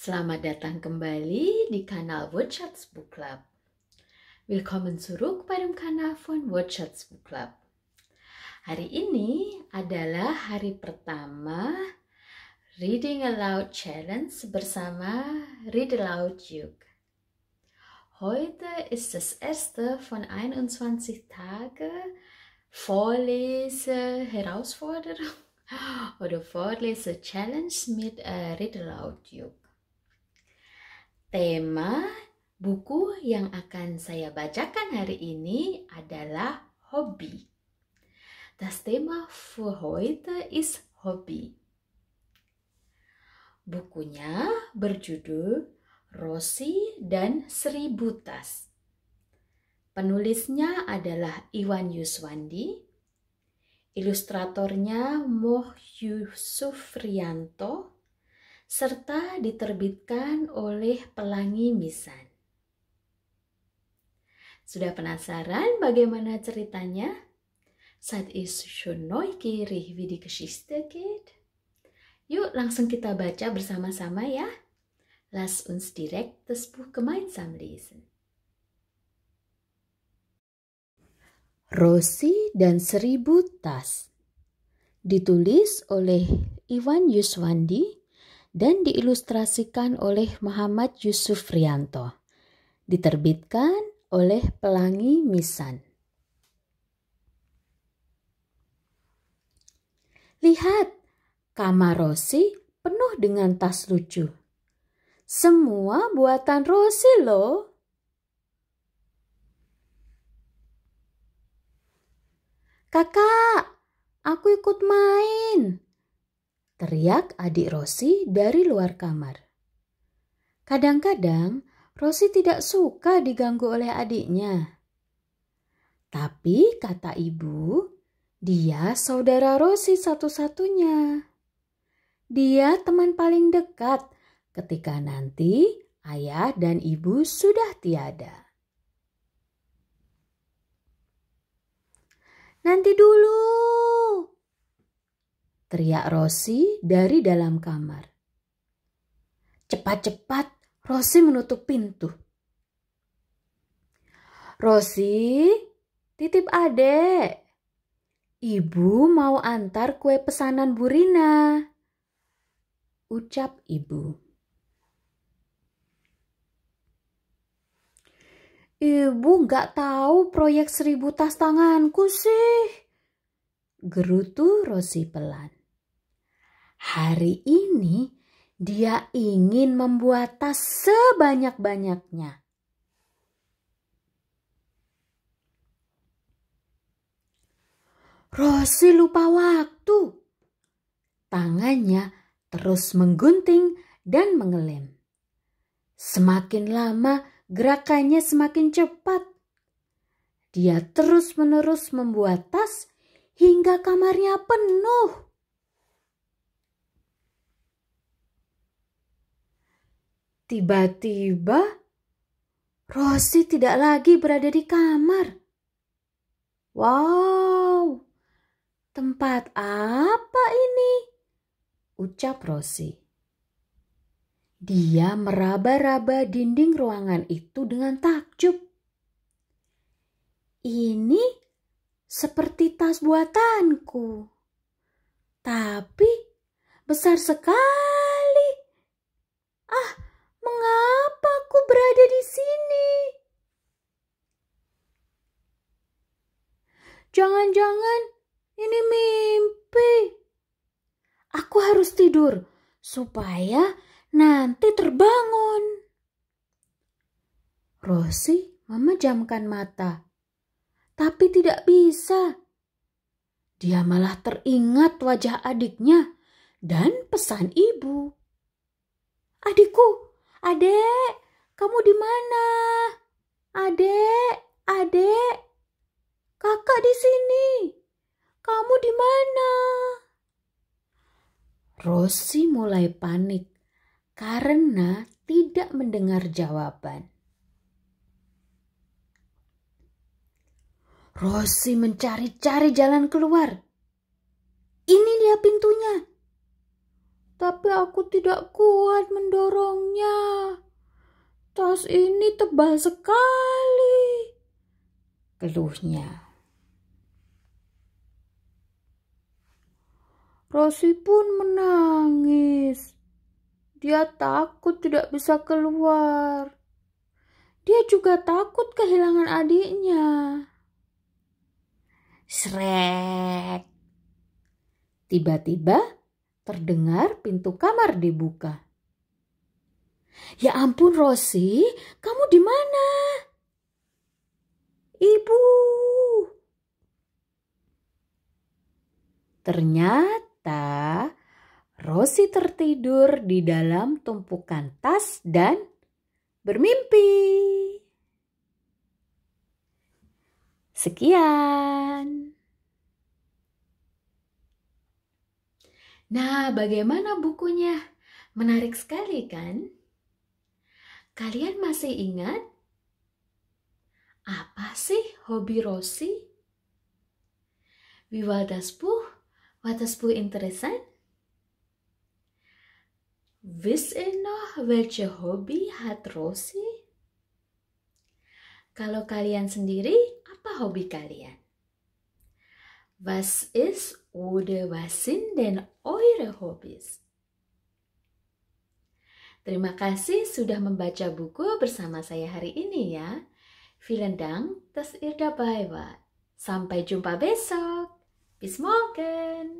Selamat datang kembali di kanal Wordshots Book Club. Willkommen zurück bei dem Kanal von Wordshots Book Club. Hari ini adalah hari pertama Reading Aloud Challenge bersama Read Aloud Duke. Heute ist das erste von 21 Tage Vorlese Herausforderung oder Vorlese Challenge mit äh, Read Aloud Duke. Tema buku yang akan saya bacakan hari ini adalah hobi. Das Thema für heute ist Hobby. Bukunya berjudul Rossi dan Seribu Tas. Penulisnya adalah Iwan Yuswandi, ilustratornya Moh Yusuf Rianto, serta diterbitkan oleh Pelangi Misan. Sudah penasaran bagaimana ceritanya? Saat isu shonoi kiri die kesistekit. Yuk langsung kita baca bersama-sama ya. Las uns direkt das Buch gemeinsam lesen. Rosi dan Seribu Tas Ditulis oleh Iwan Yuswandi dan diilustrasikan oleh Muhammad Yusuf Rianto. Diterbitkan oleh Pelangi Misan. Lihat, kamar Rosi penuh dengan tas lucu. Semua buatan Rosi loh. Kakak, aku ikut main teriak adik Rosi dari luar kamar. Kadang-kadang Rosi tidak suka diganggu oleh adiknya. Tapi kata ibu, dia saudara Rosi satu-satunya. Dia teman paling dekat ketika nanti ayah dan ibu sudah tiada. Nanti dulu, teriak Rosi dari dalam kamar. Cepat-cepat Rosi menutup pintu. Rosi, titip adek. Ibu mau antar kue pesanan Burina. Ucap ibu. Ibu gak tahu proyek seribu tas tanganku sih. Gerutu Rosi pelan. Hari ini dia ingin membuat tas sebanyak-banyaknya. Rosi lupa waktu. Tangannya terus menggunting dan mengelem. Semakin lama gerakannya semakin cepat. Dia terus-menerus membuat tas hingga kamarnya penuh. Tiba-tiba, Rosi tidak lagi berada di kamar. Wow, tempat apa ini? Ucap Rosi. Dia meraba-raba dinding ruangan itu dengan takjub. Ini seperti tas buatanku, tapi besar sekali. harus tidur supaya nanti terbangun. Rosi memejamkan mata, tapi tidak bisa. Dia malah teringat wajah adiknya dan pesan ibu. Adikku, adek, kamu di mana? Adek, Rosi mulai panik karena tidak mendengar jawaban. Rosi mencari-cari jalan keluar. Ini dia pintunya. Tapi aku tidak kuat mendorongnya. Tas ini tebal sekali. Keluhnya. Rosi pun menangis. Dia takut tidak bisa keluar. Dia juga takut kehilangan adiknya. Srek. Tiba-tiba terdengar pintu kamar dibuka. Ya ampun Rosi, kamu di mana? Ibu. Ternyata kita, Rosi tertidur di dalam tumpukan tas dan bermimpi. Sekian. Nah, bagaimana bukunya? Menarik sekali kan? Kalian masih ingat? Apa sih hobi Rosi? Wiwadaspuh Wat is bu interessant? Wist ihr welche Hobby hat Rosi? Kalau kalian sendiri, apa hobi kalian? Was is udah wasin dan denn eure Terima kasih sudah membaca buku bersama saya hari ini ya. Vielen Dank, dass ihr dabei wart. Sampai jumpa besok. Bis morgen!